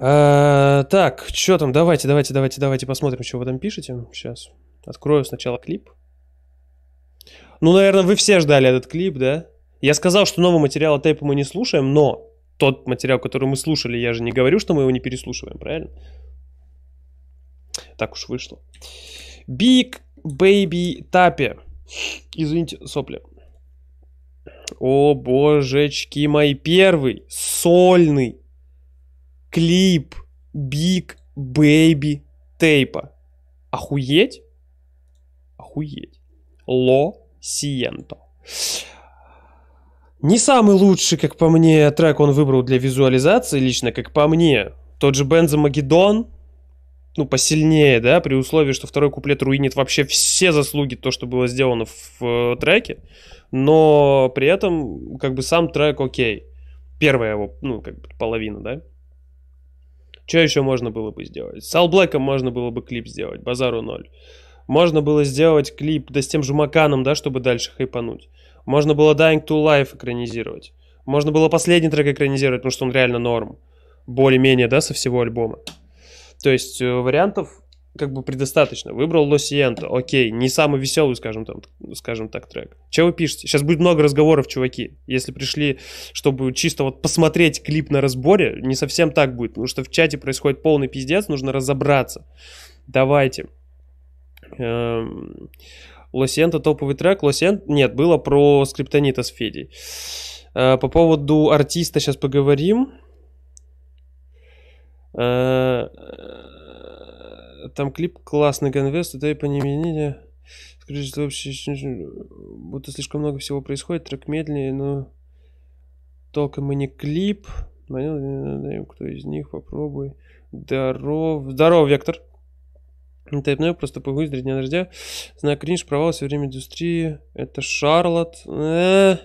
Э, так, что там? Давайте, давайте, давайте, давайте посмотрим, что вы там пишете. Сейчас. Открою сначала клип. Ну, наверное, вы все ждали этот клип, да? Я сказал, что нового материала тейпа мы не слушаем, но тот материал, который мы слушали, я же не говорю, что мы его не переслушиваем, правильно? Так уж вышло. Big Baby Тапе. Извините, сопли. О божечки мои, первый сольный клип Big Baby Тейпа. Охуеть? Охуеть. Ло Сиенто. Не самый лучший, как по мне, трек он выбрал для визуализации, лично, как по мне. Тот же Бензо Магеддон, ну, посильнее, да, при условии, что второй куплет руинит вообще все заслуги, то, что было сделано в э, треке, но при этом, как бы, сам трек окей. Первая его, ну, как бы, половина, да. Что еще можно было бы сделать? С Алблэком можно было бы клип сделать, базару ноль. Можно было сделать клип, да с тем же Маканом, да, чтобы дальше хайпануть. Можно было Dying to Life экранизировать. Можно было последний трек экранизировать, потому что он реально норм. Более-менее, да, со всего альбома. То есть э, вариантов как бы предостаточно. Выбрал Лосиенто, окей, не самый веселый, скажем, там, скажем так, трек. Че вы пишете? Сейчас будет много разговоров, чуваки. Если пришли, чтобы чисто вот посмотреть клип на разборе, не совсем так будет, потому что в чате происходит полный пиздец, нужно разобраться. Давайте. Эм, Лосиенто топовый трек. Лосиенто... Нет, было про скриптонита с Федей. Э, по поводу артиста сейчас поговорим. Э, там клип классный, Ганвест, да и понимание. Скажите, вообще, будто слишком много всего происходит, трек медленнее, но толком и не клип. Понял, кто из них, попробуй. Здоров, здоров, Вектор. Тайпной, просто пугаюсь для дня дождя. Знак кринж, провал все время индустрии. Это Шарлот. Э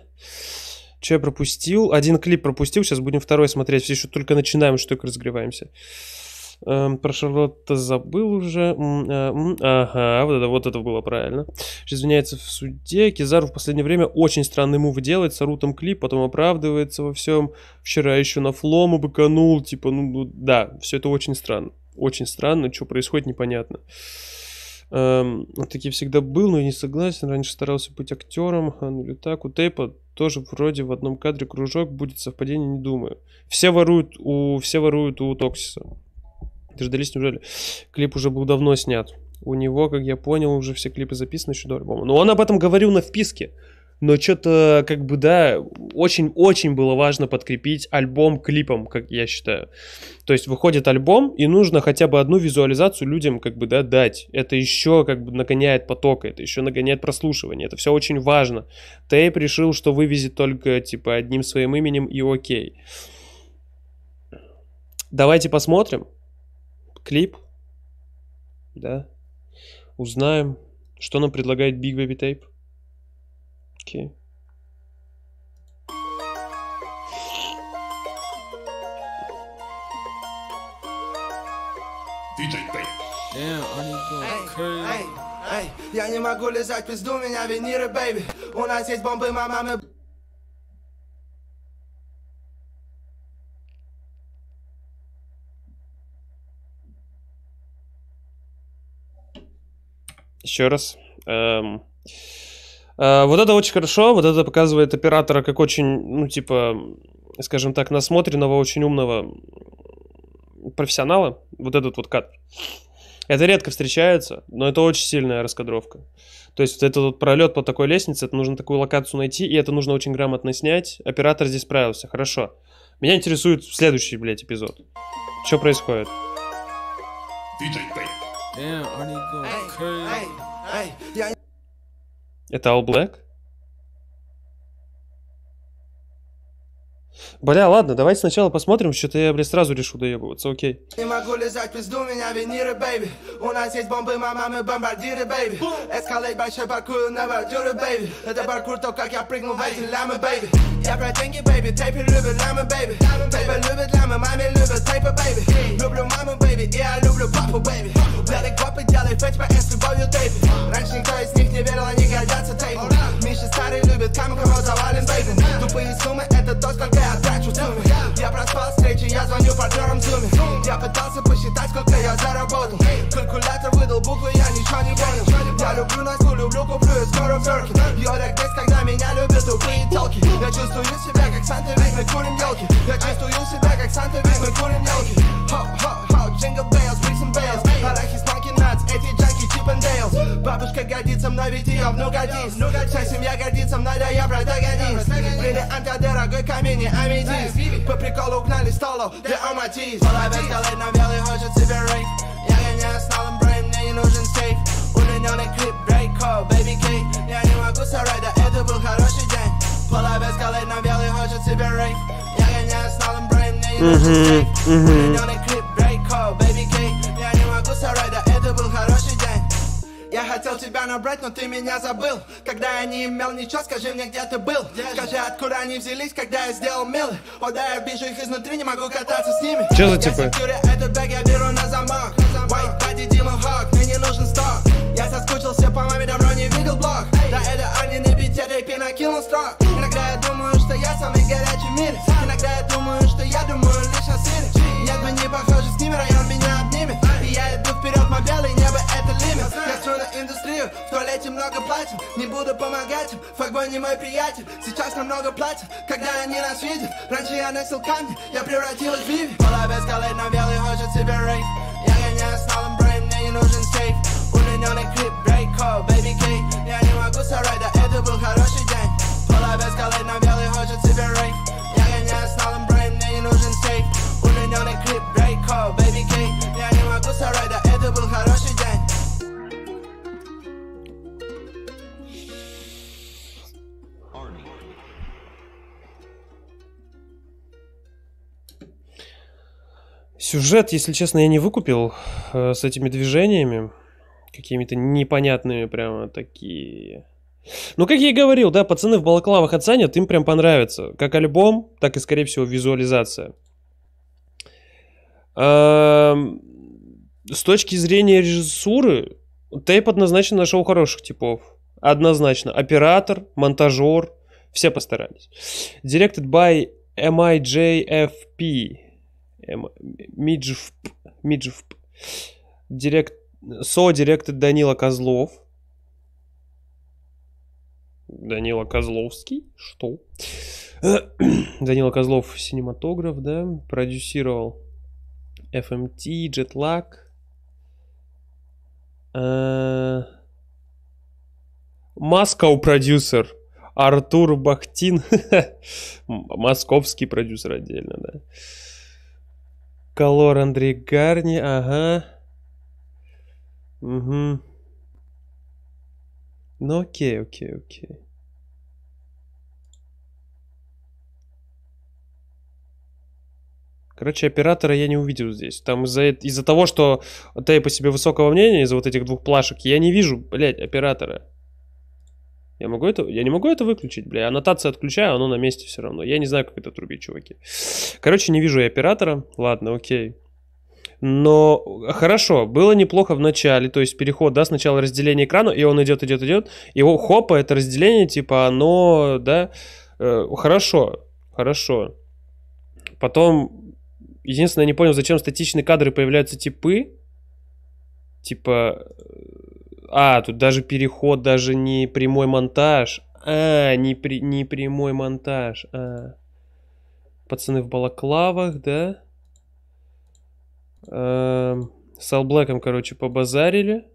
Че я пропустил? Один клип пропустил, сейчас будем второй смотреть. Все еще только начинаем, что только разогреваемся. Эм, про Шарлотта забыл уже. Э, ага, вот это, вот это было правильно. Извиняется в суде. Кизар в последнее время очень странный мув делает. С Арутом клип, потом оправдывается во всем. Вчера еще на флому быканул. Типа, ну, ну да, все это очень странно. Очень странно, что происходит, непонятно. Эм, таки всегда был, но я не согласен. Раньше старался быть актером. А, ну или так, у Тейпа тоже вроде в одном кадре кружок будет совпадение, не думаю. Все воруют у, все воруют у Токсиса. Дождались, неужели? Клип уже был давно снят. У него, как я понял, уже все клипы записаны еще до альбома. Но он об этом говорил на вписке. Но что-то, как бы, да, очень-очень было важно подкрепить альбом клипом, как я считаю. То есть выходит альбом, и нужно хотя бы одну визуализацию людям, как бы, да, дать. Это еще, как бы, нагоняет поток, это еще нагоняет прослушивание. Это все очень важно. Тейп решил, что вывезет только, типа, одним своим именем и окей. Давайте посмотрим клип, да, узнаем, что нам предлагает Big Baby Tape. Окей. Okay. Я не могу лизать пизду, меня виниры, бэйби У нас есть бомбы, мама, мы... Еще раз. Эм... Э, вот это очень хорошо, вот это показывает оператора как очень, ну, типа, скажем так, насмотренного, очень умного профессионала. Вот этот вот кадр. Это редко встречается, но это очень сильная раскадровка. То есть вот этот вот пролет по такой лестнице, это нужно такую локацию найти, и это нужно очень грамотно снять. Оператор здесь справился, хорошо. Меня интересует следующий, блядь, эпизод. Что происходит? Ты Damn, Arnie go crazy. Hey, hey, hey. Yeah. It's All Black? Бля, ладно, давайте сначала посмотрим, что-то я, бля, сразу решу доебываться, окей. Не могу лизать пизду, меня виниры, бэйби. У нас есть бомбы, мама, мы бомбардиры, бэйби. Эскалейт большой паркур на бордюры, бэйби. Это паркур, то, как я прыгнул в эти лямы, бэйби. Я про деньги, бэйби, тейпы любят лямы, бэйби. Бэйби любит лямы, маме любит тейпы, бэйби. Люблю маму, бэйби, и я люблю папу, бэйби. Белый копы делай фетч, по с любовью, тейпы. Раньше никто из них не верил, они годятся, тейпы. Миша старый любит камень, кого завалим, бэйби. Тупые суммы, это то, сколько я трачу дюми Я проспал встречи, я звоню партнерам Зуме Я пытался посчитать, сколько я заработал Калькулятор выдал буквы, я ничего не понял Я люблю Настю, люблю, куплю и скоро в Берке Йода когда меня любят тупые телки Я чувствую себя как Санта, ведь мы курим елки Я чувствую себя как Санта, ведь мы курим елки Хоп-хоп-хоп Бабушка годится мной, ведь ее внук один Вся семья годится мной, да я брат годится Бриллианта дорогой камень и аметист По приколу угнали столу, где оматис Половец столы на белый хочет себе рейф Я гоняю с новым брейм, мне не нужен сейф Удлиненный клип, брейк, кол, бэйби кей Я не могу сорать, да это был хороший день Половец столы на белый хочет себе рейф Я гоняю с новым брейм, мне не нужен сейф Я хотел тебя набрать, но ты меня забыл Когда я не имел ничего, скажи мне, где ты был Скажи, откуда они взялись, когда я сделал мил. О, да, я вижу их изнутри, не могу кататься с ними Че за типа? Я этот бэк, я беру на замок White body, Demon Hawk, мне не нужен сток Я соскучился по маме, давно не видел блог Да, это они не бить, я рэп и накинул строк Иногда я думаю, что я самый горячий в Иногда я думаю, что не мой приятель Сейчас намного платят, когда они нас видят Раньше я носил камни, я превратилась в Виви Была без колы, но белый хочет себе рейв Я гоняю с новым брейм, мне не нужен сейф Удлиненный клип, брейк, baby cake Я не могу сорвать, да это был хороший Сюжет, если честно, я не выкупил э, с этими движениями. Какими-то непонятными прямо такие. Ну, как я и говорил, да, пацаны в балаклавах оценят, им прям понравится. Как альбом, так и, скорее всего, визуализация. Эм, с точки зрения режиссуры, тейп однозначно нашел хороших типов. Однозначно. Оператор, монтажер, все постарались. Directed by MIJFP. Миджфп, эм, Миджфп, директ, со-директор Данила Козлов. Данила Козловский? Что? Данила Козлов синематограф, да, продюсировал FMT, эм Jetlag. Москва продюсер. Артур Бахтин. Московский продюсер отдельно, да. Колор Андрей Гарни, ага. Угу. Ну окей, окей, окей. Короче, оператора я не увидел здесь. Там из-за из, -за, того, что тэй по себе высокого мнения, из-за вот этих двух плашек, я не вижу, блядь, оператора. Я могу это, я не могу это выключить, бля, Аннотация отключаю, оно на месте все равно. Я не знаю, как это трубить, чуваки. Короче, не вижу я оператора. Ладно, окей. Но хорошо, было неплохо в начале, то есть переход, да, сначала разделение экрана, и он идет, идет, идет, и о, хопа, это разделение, типа, оно, да, э, хорошо, хорошо. Потом, единственное, я не понял, зачем статичные кадры появляются типы, типа, а, тут даже переход, даже не прямой монтаж. А, не, при, не прямой монтаж. А. Пацаны в балаклавах, да? Эм, с Алблэком, короче, побазарили.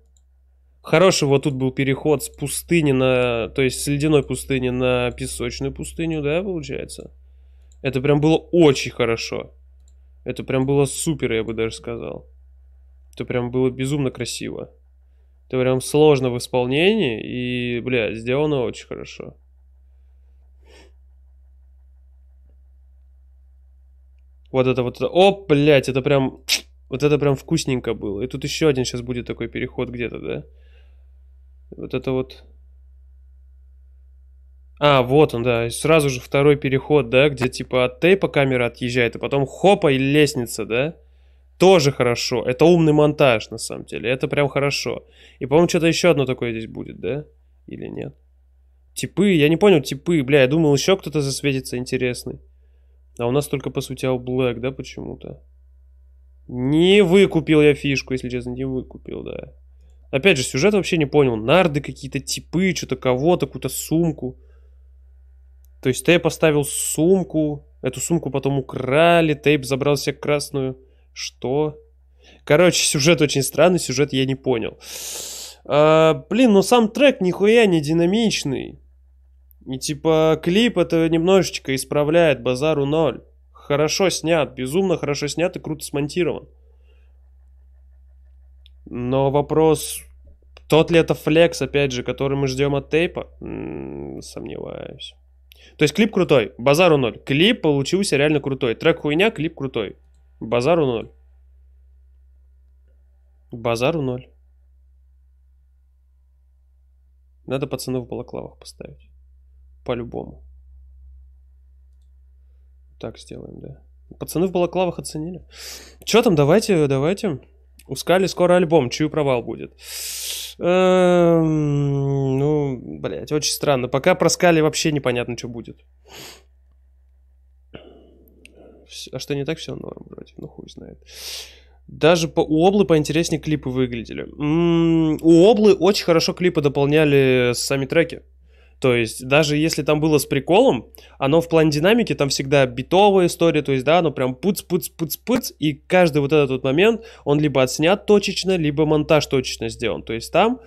Хороший вот тут был переход с пустыни на... То есть с ледяной пустыни на песочную пустыню, да, получается? Это прям было очень хорошо. Это прям было супер, я бы даже сказал. Это прям было безумно красиво. Это прям сложно в исполнении и, бля, сделано очень хорошо. Вот это вот это. О, блядь, это прям... Вот это прям вкусненько было. И тут еще один сейчас будет такой переход где-то, да? Вот это вот... А, вот он, да. И сразу же второй переход, да, где типа от тейпа камера отъезжает, а потом хопа и лестница, да? Тоже хорошо. Это умный монтаж, на самом деле. Это прям хорошо. И, по-моему, что-то еще одно такое здесь будет, да? Или нет? Типы, я не понял, типы, бля, я думал, еще кто-то засветится интересный. А у нас только, по сути, All Black, да, почему-то? Не выкупил я фишку, если честно, не выкупил, да. Опять же, сюжет вообще не понял. Нарды какие-то, типы, что-то кого-то, какую-то сумку. То есть Тейп поставил сумку, эту сумку потом украли, Тейп забрал себе красную что? Короче, сюжет очень странный, сюжет я не понял. А, блин, но ну сам трек нихуя не динамичный. И типа клип это немножечко исправляет, базару ноль. Хорошо снят, безумно хорошо снят и круто смонтирован. Но вопрос, тот ли это флекс, опять же, который мы ждем от тейпа? М-м, сомневаюсь. То есть клип крутой, базару ноль. Клип получился реально крутой. Трек хуйня, клип крутой. Базару ноль. Базару ноль. Надо пацанов в балаклавах поставить. По-любому. Так сделаем, да. Пацаны в балаклавах оценили. Че там, давайте, давайте. У Скали скоро альбом, чью провал будет. Эм, ну, блядь, очень странно. Пока про Скали вообще непонятно, что будет. А что не так, все норм, вроде. Ну, хуй знает. Даже по, у Облы поинтереснее клипы выглядели. М-м, у Облы очень хорошо клипы дополняли сами треки. То есть, даже если там было с приколом, оно в плане динамики, там всегда битовая история, то есть, да, оно прям пуц-пуц-пуц-пуц, и каждый вот этот вот момент, он либо отснят точечно, либо монтаж точечно сделан. То есть, там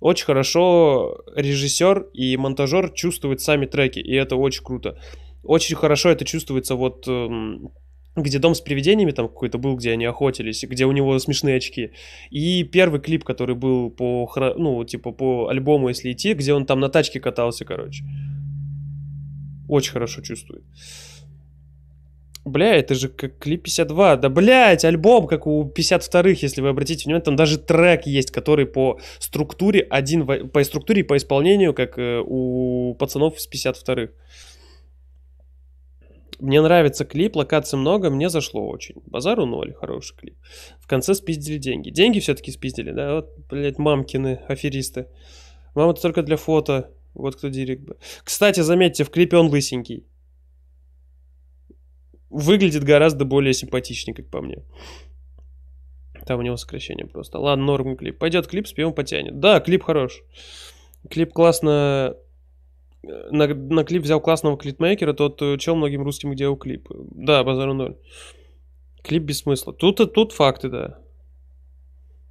очень хорошо режиссер и монтажер чувствуют сами треки, и это очень круто. Очень хорошо это чувствуется вот эм, где дом с привидениями там какой-то был, где они охотились, где у него смешные очки. И первый клип, который был по, ну, типа по альбому, если идти, где он там на тачке катался, короче. Очень хорошо чувствует. Бля, это же как клип 52. Да, блядь, альбом, как у 52-х, если вы обратите внимание, там даже трек есть, который по структуре один, по структуре и по исполнению, как э, у пацанов с 52-х. Мне нравится клип, локаций много, мне зашло очень. Базару ноль, хороший клип. В конце спиздили деньги. Деньги все-таки спиздили, да? Вот, блядь, мамкины, аферисты. Мама -то только для фото. Вот кто директ бы. Кстати, заметьте, в клипе он лысенький. Выглядит гораздо более симпатичнее, как по мне. Там у него сокращение просто. Ладно, норм клип. Пойдет клип, спьем потянет. Да, клип хорош. Клип классно на, на клип взял классного клипмейкера, тот э, чел многим русским делал клип. Да, базару ноль. Клип без смысла. Тут, э, тут факты, да.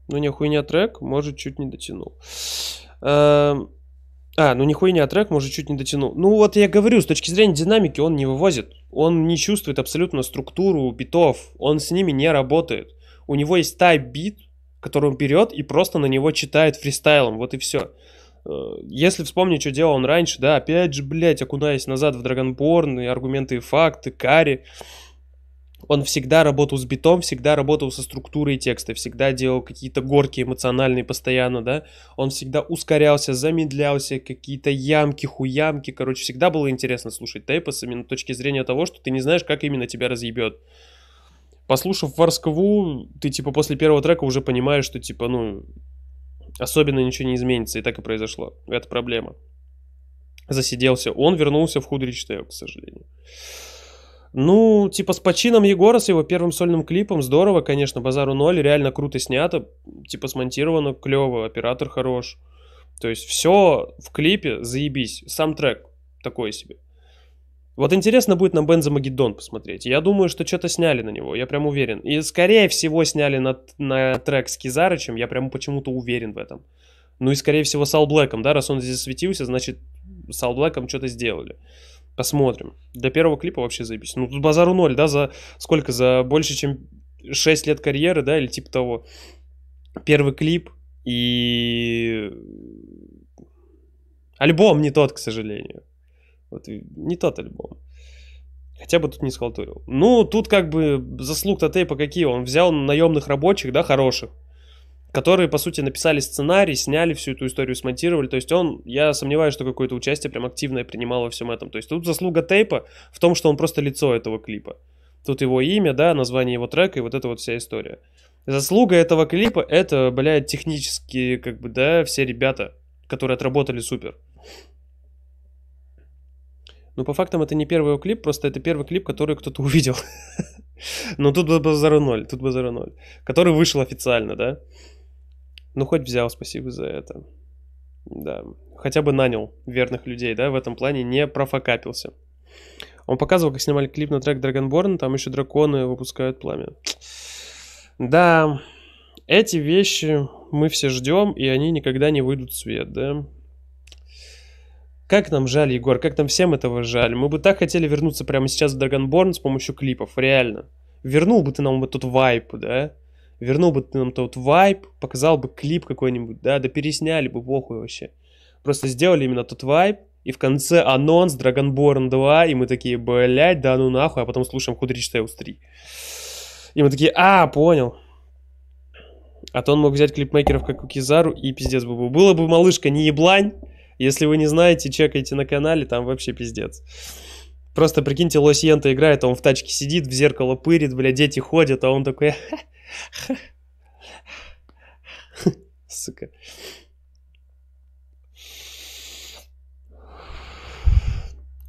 Ну не хуйня трек, может, чуть не дотянул. Эм, а, ну не хуйня трек, может, чуть не дотянул. Ну вот я говорю, с точки зрения динамики он не вывозит. Он не чувствует абсолютно структуру битов. Он с ними не работает. У него есть тайп бит, который он берет и просто на него читает фристайлом. Вот и все. Э, если вспомнить, что делал он раньше, да, опять же, блядь, окунаясь назад в Драгонборн, и аргументы и факты, Кари, он всегда работал с битом, всегда работал со структурой текста, всегда делал какие-то горки эмоциональные постоянно, да, он всегда ускорялся, замедлялся, какие-то ямки, хуямки, короче, всегда было интересно слушать Тейпас именно с точки зрения того, что ты не знаешь, как именно тебя разъебет. Послушав Варскву, ты типа после первого трека уже понимаешь, что типа, ну, особенно ничего не изменится, и так и произошло. Это проблема. Засиделся. Он вернулся в Худричтео, к сожалению. Ну, типа с почином Егора, с его первым сольным клипом, здорово, конечно, базару ноль, реально круто снято, типа смонтировано, клево, оператор хорош. То есть все в клипе, заебись, сам трек такой себе. Вот интересно будет на Бензомагеддон посмотреть. Я думаю, что что-то сняли на него, я прям уверен. И скорее всего сняли на, на трек с Кизарычем, я прям почему-то уверен в этом. Ну и скорее всего с All Black'ом, да, раз он здесь светился, значит с All Black'ом что-то сделали. Посмотрим. До первого клипа вообще заебись. Ну тут базару ноль, да, за сколько? За больше, чем 6 лет карьеры, да, или типа того. Первый клип и... Альбом не тот, к сожалению. Вот не тот альбом. Хотя бы тут не схалтурил. Ну, тут как бы заслуг-то Тейпа какие? Он взял наемных рабочих, да, хороших, которые, по сути, написали сценарий, сняли всю эту историю, смонтировали. То есть он, я сомневаюсь, что какое-то участие прям активное принимал во всем этом. То есть тут заслуга Тейпа в том, что он просто лицо этого клипа. Тут его имя, да, название его трека и вот эта вот вся история. Заслуга этого клипа это, блядь, технические, как бы, да, все ребята, которые отработали супер. Но ну, по фактам это не первый его клип, просто это первый клип, который кто-то увидел. Но ну, тут бы за ноль, тут бы за ноль. Который вышел официально, да? Ну, хоть взял, спасибо за это. Да, хотя бы нанял верных людей, да, в этом плане не профокапился. Он показывал, как снимали клип на трек Dragonborn, там еще драконы выпускают пламя. Да, эти вещи мы все ждем, и они никогда не выйдут в свет, да. Как нам жаль, Егор, как нам всем этого жаль. Мы бы так хотели вернуться прямо сейчас в Dragonborn с помощью клипов, реально. Вернул бы ты нам тот вайп, да? Вернул бы ты нам тот вайп, показал бы клип какой-нибудь, да? Да пересняли бы, похуй вообще. Просто сделали именно тот вайп, и в конце анонс Dragonborn 2, и мы такие, блядь, да ну нахуй, а потом слушаем Худрич Tales 3. И мы такие, а, понял. А то он мог взять клипмейкеров, как у Кизару, и пиздец бы был. Было бы малышка не еблань, если вы не знаете, чекайте на канале, там вообще пиздец. Просто прикиньте, Лось играет, а он в тачке сидит, в зеркало пырит, бля, дети ходят, а он такой... Сука.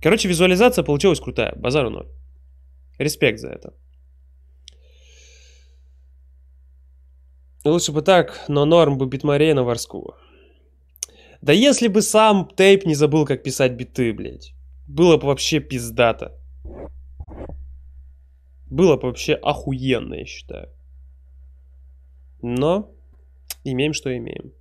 Короче, визуализация получилась крутая, базару ноль. Респект за это. Лучше бы так, но норм бы Битмария на Ворскую. Да если бы сам Тейп не забыл, как писать биты, блядь. Было бы вообще пиздато. Было бы вообще охуенно, я считаю. Но имеем, что имеем.